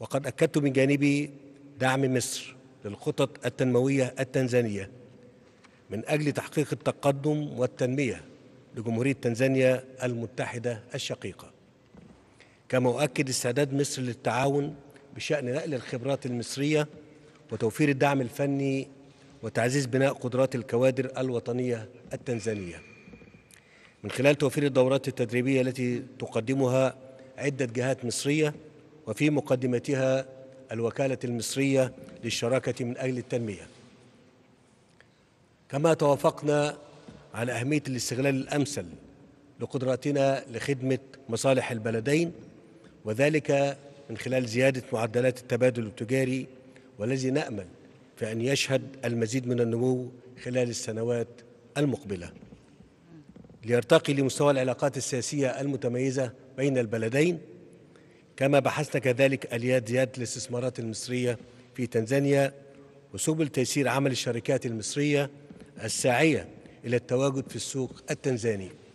وقد أكدت من جانبي دعم مصر للخطط التنموية التنزانية من أجل تحقيق التقدم والتنمية لجمهورية تنزانيا المتحدة الشقيقة كما أؤكد استعداد مصر للتعاون بشأن نقل الخبرات المصرية وتوفير الدعم الفني وتعزيز بناء قدرات الكوادر الوطنية التنزانية من خلال توفير الدورات التدريبية التي تقدمها عدة جهات مصرية وفي مقدمتها الوكالة المصرية للشراكة من أجل التنمية كما توافقنا على أهمية الاستغلال الأمثل لقدراتنا لخدمة مصالح البلدين وذلك من خلال زيادة معدلات التبادل التجاري والذي نأمل في أن يشهد المزيد من النمو خلال السنوات المقبلة ليرتقي لمستوى العلاقات السياسية المتميزة بين البلدين كما بحثنا كذلك اليات زياده الاستثمارات المصريه في تنزانيا وسبل تيسير عمل الشركات المصريه الساعيه الى التواجد في السوق التنزاني